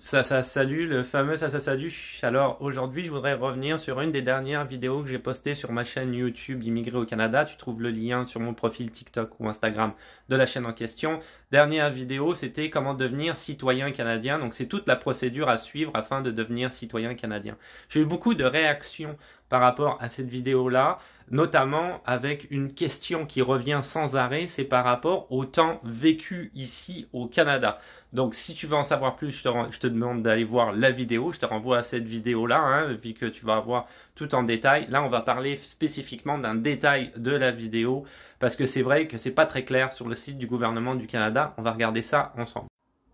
Ça, ça, salut, le fameux ça, ça, salut. Alors aujourd'hui, je voudrais revenir sur une des dernières vidéos que j'ai postées sur ma chaîne YouTube Immigré au Canada. Tu trouves le lien sur mon profil TikTok ou Instagram de la chaîne en question. Dernière vidéo, c'était comment devenir citoyen canadien. Donc c'est toute la procédure à suivre afin de devenir citoyen canadien. J'ai eu beaucoup de réactions par rapport à cette vidéo-là, notamment avec une question qui revient sans arrêt, c'est par rapport au temps vécu ici au Canada. Donc si tu veux en savoir plus, je te, demande d'aller voir la vidéo, je te renvoie à cette vidéo-là, hein, puis que tu vas avoir tout en détail. Là, on va parler spécifiquement d'un détail de la vidéo, parce que c'est vrai que c'est pas très clair sur le site du gouvernement du Canada, on va regarder ça ensemble.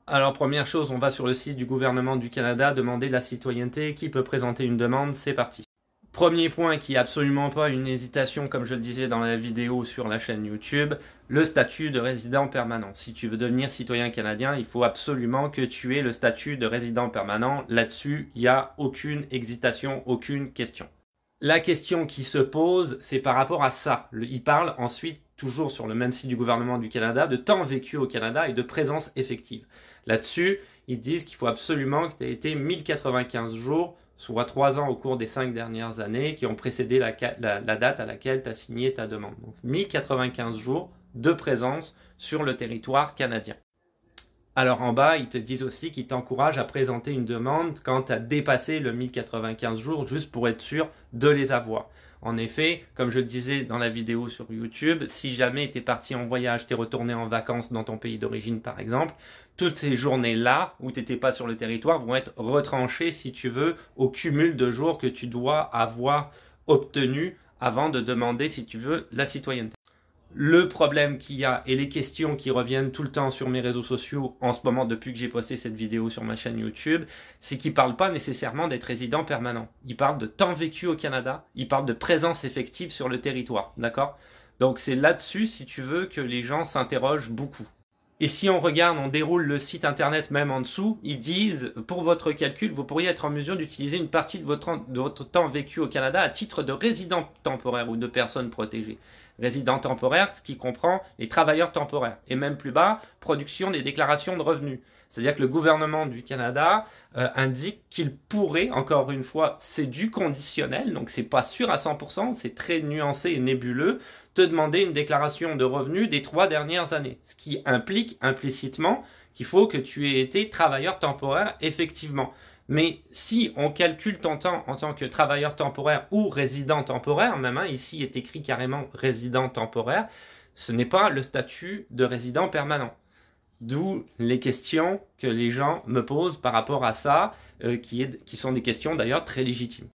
Alors première chose, on va sur le site du gouvernement du Canada, demander la citoyenneté, qui peut présenter une demande, c'est parti. Premier point qui est absolument pas une hésitation, comme je le disais dans la vidéo sur la chaîne YouTube, le statut de résident permanent. Si tu veux devenir citoyen canadien, il faut absolument que tu aies le statut de résident permanent. Là-dessus, il n'y a aucune hésitation, aucune question. La question qui se pose, c'est par rapport à ça. Il parle ensuite, toujours sur le même site du gouvernement du Canada, de temps vécu au Canada et de présence effective. Là-dessus, ils disent qu'il faut absolument que tu aies été 1095 jours soit trois ans au cours des cinq dernières années qui ont précédé la, date à laquelle tu as signé ta demande. Donc 1095 jours de présence sur le territoire canadien. Alors en bas, ils te disent aussi qu'ils t'encouragent à présenter une demande quand tu as dépassé le 1095 jours juste pour être sûr de les avoir. En effet, comme je le disais dans la vidéo sur YouTube, si jamais tu es parti en voyage, tu es retourné en vacances dans ton pays d'origine par exemple, toutes ces journées-là où tu n'étais pas sur le territoire vont être retranchées, si tu veux, au cumul de jours que tu dois avoir obtenu avant de demander, si tu veux, la citoyenneté le problème qu'il y a et les questions qui reviennent tout le temps sur mes réseaux sociaux en ce moment depuis que j'ai posté cette vidéo sur ma chaîne YouTube, c'est qu'ils parlent pas nécessairement d'être résident permanent. Ils parlent de temps vécu au Canada, ils parlent de présence effective sur le territoire, d'accord Donc c'est là-dessus, si tu veux, que les gens s'interrogent beaucoup, et si on regarde, on déroule le site internet même en dessous, ils disent pour votre calcul, vous pourriez être en mesure d'utiliser une partie de votre, de votre, temps vécu au Canada à titre de résident temporaire ou de personne protégée. Résident temporaire, ce qui comprend les travailleurs temporaires. Et même plus bas, production des déclarations de revenus. C'est-à-dire que le gouvernement du Canada euh, indique qu'il pourrait, encore une fois, c'est du conditionnel, donc c'est pas sûr à 100%, c'est très nuancé et nébuleux, te demander une déclaration de revenus des trois dernières années. Ce qui implique implicitement qu'il faut que tu aies été travailleur temporaire effectivement. Mais si on calcule ton temps en tant que travailleur temporaire ou résident temporaire, même hein, ici est écrit carrément résident temporaire, ce n'est pas le statut de résident permanent. D'où les questions que les gens me posent par rapport à ça, euh, qui, sont des questions d'ailleurs très légitimes.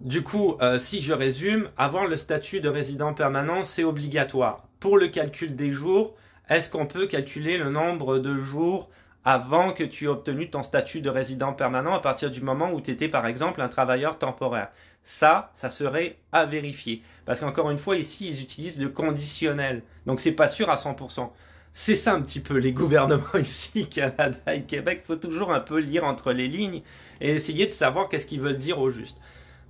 Du coup, euh, si je résume, avoir le statut de résident permanent, c'est obligatoire. Pour le calcul des jours, est-ce qu'on peut calculer le nombre de jours avant que tu aies obtenu ton statut de résident permanent à partir du moment où tu étais par exemple un travailleur temporaire Ça, ça serait à vérifier. Parce qu'encore une fois, ici, ils utilisent le conditionnel. Donc c'est pas sûr à 100%. C'est ça un petit peu les gouvernements ici, Canada et Québec. faut toujours un peu lire entre les lignes et essayer de savoir qu'est-ce qu'ils veulent dire au juste.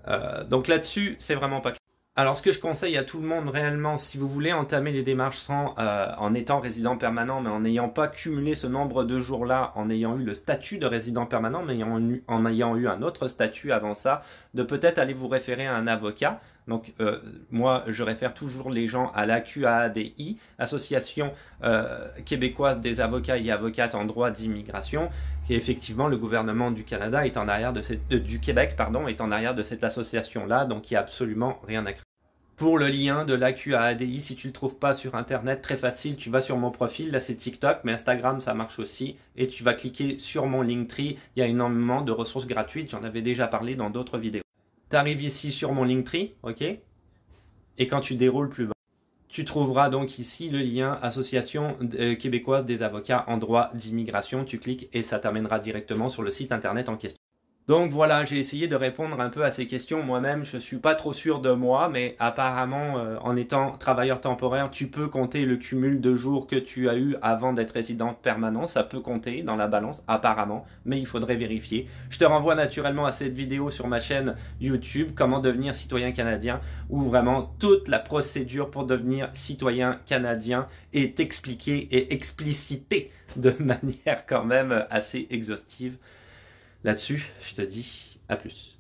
Euh, donc là-dessus, c'est vraiment pas clair. Alors ce que je conseille à tout le monde réellement, si vous voulez entamer les démarches sans, euh, en étant résident permanent, mais en n'ayant pas cumulé ce nombre de jours-là, en ayant eu le statut de résident permanent, mais en ayant eu un autre statut avant ça, de peut-être aller vous référer à un avocat donc euh, moi, je réfère toujours les gens à l'AQAADI, Association euh, québécoise des avocats et avocates en droit d'immigration, et effectivement, le gouvernement du Canada est en arrière de cette, euh, du Québec, pardon, est en arrière de cette association-là, donc il n'y a absolument rien à craindre. Pour le lien de l'AQAADI, si tu le trouves pas sur internet, très facile, tu vas sur mon profil, là c'est TikTok, mais Instagram ça marche aussi, et tu vas cliquer sur mon Linktree, il y a énormément de ressources gratuites, j'en avais déjà parlé dans d'autres vidéos. Tu arrives ici sur mon Linktree, ok Et quand tu déroules plus bas, tu trouveras donc ici le lien Association euh, québécoise des avocats en droit d'immigration. Tu cliques et ça t'amènera directement sur le site internet en question. Donc voilà, j'ai essayé de répondre un peu à ces questions moi-même. Je ne suis pas trop sûr de moi, mais apparemment, euh, en étant travailleur temporaire, tu peux compter le cumul de jours que tu as eu avant d'être résident permanent. Ça peut compter dans la balance, apparemment, mais il faudrait vérifier. Je te renvoie naturellement à cette vidéo sur ma chaîne YouTube, comment devenir citoyen canadien, où vraiment toute la procédure pour devenir citoyen canadien est expliquée et explicitée de manière quand même assez exhaustive. Là-dessus, je te dis à plus.